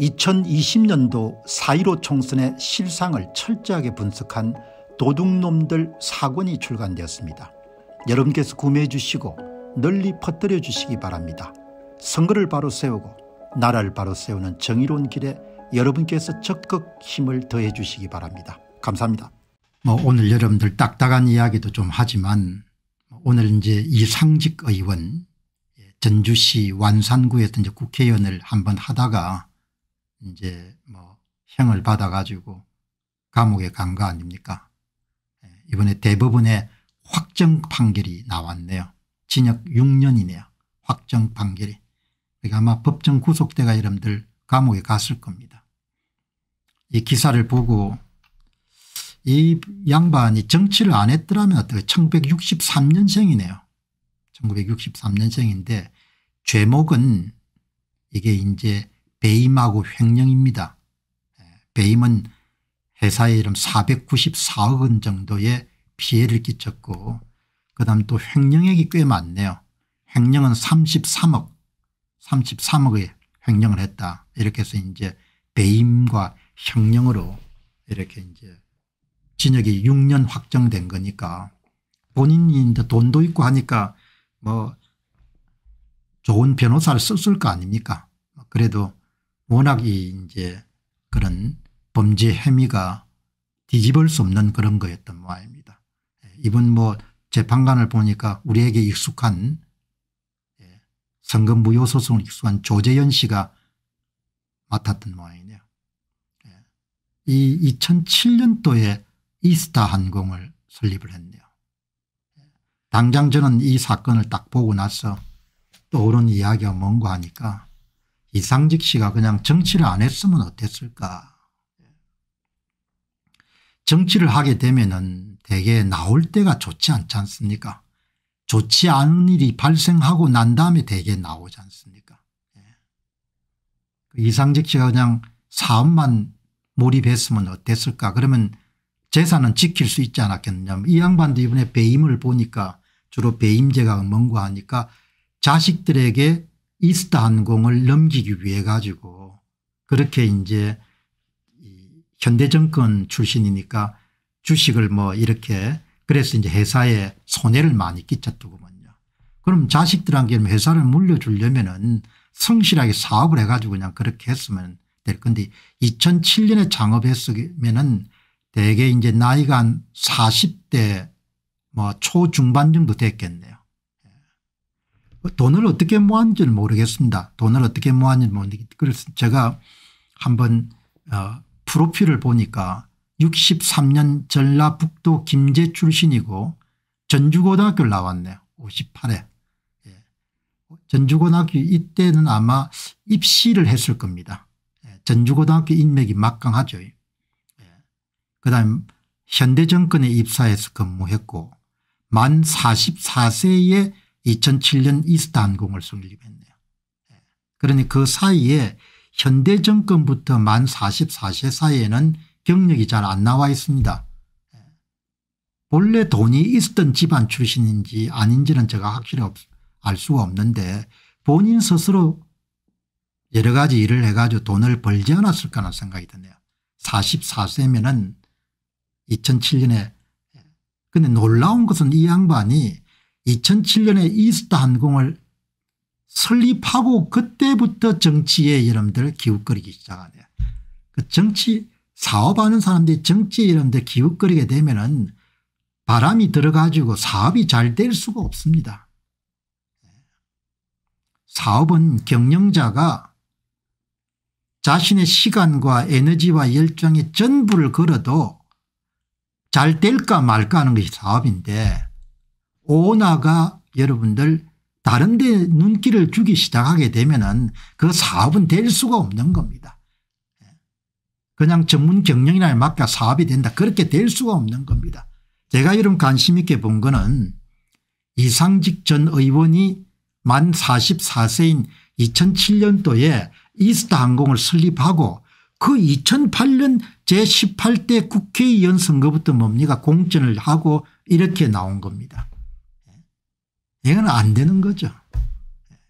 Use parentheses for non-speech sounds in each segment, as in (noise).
2020년도 4.15 총선의 실상을 철저하게 분석한 도둑놈들 사권이 출간되었습니다. 여러분께서 구매해 주시고 널리 퍼뜨려 주시기 바랍니다. 선거를 바로 세우고 나라를 바로 세우는 정의로운 길에 여러분께서 적극 힘을 더해 주시기 바랍니다. 감사합니다. 뭐 오늘 여러분들 딱딱한 이야기도 좀 하지만 오늘 이제 이상직 의원 예, 전주시 완산구였던 국회의원을 한번 하다가 이제 뭐 형을 받아가지고 감옥에 간 거 아닙니까? 예, 이번에 대법원의 확정 판결이 나왔네요. 진역 6년이네요. 확정 판결이. 그러니까 아마 법정 구속대가 여러분들 감옥에 갔을 겁니다. 이 기사를 보고 이 양반이 정치를 안 했더라면 어떻게 1963년생이네요. 1963년생인데 죄목은 이게 이제 베임하고 횡령입니다. 배임은 예, 회사의 이름 494억 원 정도의 피해를 끼쳤고 그다음 또 횡령액이 꽤 많네요. 횡령은 33억 33억의 횡령을 했다. 이렇게 해서 이제 배임과 횡령으로 이렇게 이제 징역이 6년 확정된 거니까 본인이 이제 돈도 있고 하니까 뭐 좋은 변호사를 썼을 거 아닙니까 뭐 그래도 워낙 이 이제 그런 범죄 혐의가 뒤집을 수 없는 그런 거였던 모양입니다. 예, 이번 뭐 재판관을 보니까 우리에게 익숙한 예, 선거 무효 소송 익숙한 조재현 씨가 맡았던 모양이네요. 예, 이 2007년도에 이스타 항공을 설립을 했네요. 당장 저는 이 사건을 딱 보고 나서 떠오른 이야기가 뭔가 하니까 이상직 씨가 그냥 정치를 안 했으면 어땠을까 정치를 하게 되면은 대개 나올 때가 좋지 않지 않습니까 좋지 않은 일이 발생하고 난 다음에 대개 나오지 않습니까 예. 그 이상직 씨가 그냥 사업만 몰입했으면 어땠을까 그러면 재산은 지킬 수 있지 않았겠느냐 이 양반도 이번에 배임을 보니까 주로 배임죄가 엉망 하니까 자식들에게 이스탄공을 넘기기 위해 가지고 그렇게 이제 현대정권 출신이니까 주식을 뭐 이렇게 그래서 이제 회사에 손해를 많이 끼쳤더구먼요. 그럼 자식들한테 회사를 물려주려면은 성실하게 사업을 해가지고 그냥 그렇게 했으면 될 건데 2007년에 창업했으면은 대개 이제 나이가 한 40대 뭐 초중반 정도 됐겠네요. 돈을 어떻게 모았는지는 모르겠습니다. 돈을 어떻게 모았는지 모르겠 그래서 제가 한번 어, 프로필을 보니까 63년 전라북도 김제 출신이고 전주고등학교를 나왔네요. 58회. 예. 전주고등학교 이때는 아마 입시를 했을 겁니다. 예. 전주고등학교 인맥이 막강하죠. 예. 그다음 현대정권에 입사해서 근무했고 만 44세에 2007년 이스타 항공을 설립했네요. 예. 그러니 그 사이에 현대 정권부터 만 44세 사이에는 경력이 잘 안 나와 있습니다. 예. 본래 돈이 있었던 집안 출신인지 아닌지는 제가 확실히 없, 알 수가 없는데 본인 스스로 여러 가지 일을 해가지고 돈을 벌지 않았을까 는 생각이 드네요. 44세면은 2007년에 예. 근데 놀라운 것은 이 양반이 2007년에 이스타 항공을 설립하고 그때부터 정치에 여러분들 기웃거리기 시작하네요. 그 정치 사업하는 사람들이 정치에 여러분들 기웃거리게 되면 은 바람이 들어가지고 사업이 잘 될 수가 없습니다. 사업은 경영자가 자신의 시간과 에너지와 열정의 전부를 걸어도 잘 될까 말까 하는 것이 사업인데 오나가 여러분들 다른 데 눈길을 주기 시작하게 되면 은그 사업은 될 수가 없는 겁니다. 그냥 전문 경영이나 맡겨 사업이 된다 그렇게 될 수가 없는 겁니다. 제가 여러분 관심 있게 본 거는 이상직 전 의원이 만 44세인 2007년도에 이스타 항공을 설립하고 그 2008년 제18대 국회의원 선거부터 뭡니까 공천을 하고 이렇게 나온 겁니다. 이건 안 되는 거죠.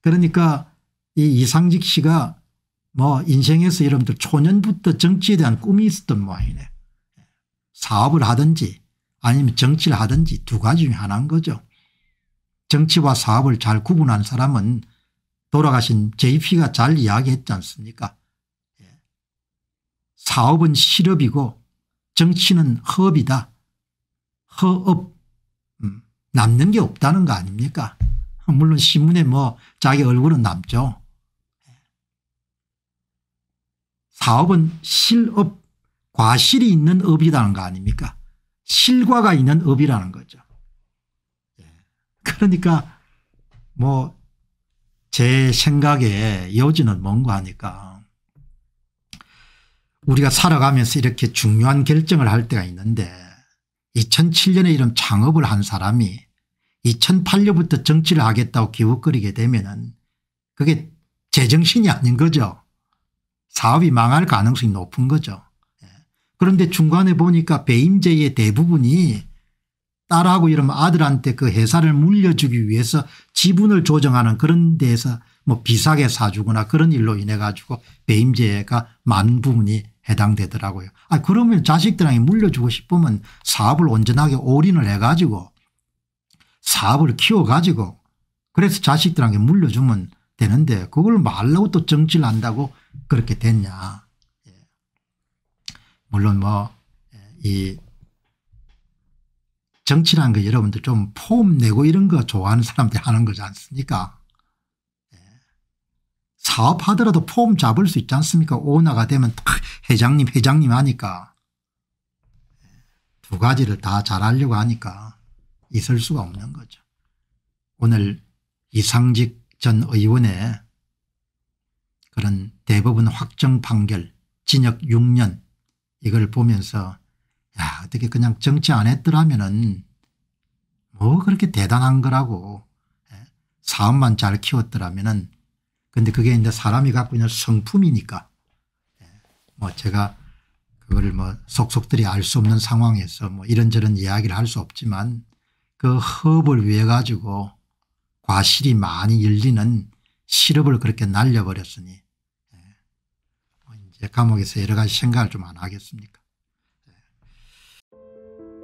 그러니까 이 이상직 씨가 뭐 인생에서 여러분들 초년부터 정치에 대한 꿈이 있었던 모양이네. 사업을 하든지 아니면 정치를 하든지 두 가지 중에 하나인 거죠. 정치와 사업을 잘 구분한 사람은 돌아가신 JP가 잘 이야기했지 않습니까 예. 사업은 실업이고 정치는 허업이다. 허업 남는 게 없다는 거 아닙니까? (laughs) 물론 신문에 뭐 자기 얼굴은 남죠. 사업은 실업, 과실이 있는 업이라는 거 아닙니까? 실과가 있는 업이라는 거죠. 예. 그러니까 뭐 제 생각에 여지는 뭔가 하니까 우리가 살아가면서 이렇게 중요한 결정을 할 때가 있는데 2007년에 이런 창업을 한 사람이 2008년부터 정치를 하겠다고 기웃거리게 되면 은 그게 제정신이 아닌 거죠. 사업이 망할 가능성이 높은 거죠. 예. 그런데 중간에 보니까 배임죄의 대부분이 딸하고 이러면 아들한테 그 회사를 물려주기 위해서 지분을 조정하는 그런 데에서 뭐 비싸게 사주거나 그런 일로 인해 가지고 배임죄가 많은 부분이 해당되더라고요. 아 그러면 자식들에게 물려주고 싶으면 사업을 온전하게 올인을 해가지고 사업을 키워가지고 그래서 자식들에게 물려주면 되는데 그걸 말라고 또 정치를 한다고 그렇게 됐냐. 예. 물론 뭐이 예, 정치란 게 여러분들 좀 폼 내고 이런 거 좋아하는 사람들 하는 거지 않습니까? 예. 사업하더라도 폼 잡을 수 있지 않습니까? 오나가 되면 탁 회장님 회장님 하니까 두 가지를 다 잘하려고 하니까 있을 수가 없는 거죠. 오늘 이상직 전 의원의 그런 대법원 확정 판결 징역 6년 이걸 보면서 야 어떻게 그냥 정치 안 했더라면 은뭐 그렇게 대단한 거라고 예, 사업만 잘 키웠더라면 은 근데 그게 이제 사람이 갖고 있는 성품이니까 뭐 제가 그거를 뭐 속속들이 알 수 없는 상황에서 뭐 이런저런 이야기를 할 수 없지만 그 허업을 위해 가지고 과실이 많이 열리는 시럽을 그렇게 날려버렸으니 예. 뭐 이제 감옥에서 여러 가지 생각을 좀 안 하겠습니까 예.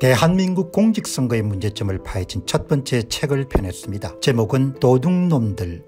대한민국 공직선거의 문제점을 파헤친 첫 번째 책을 펴냈습니다. 제목은 도둑놈들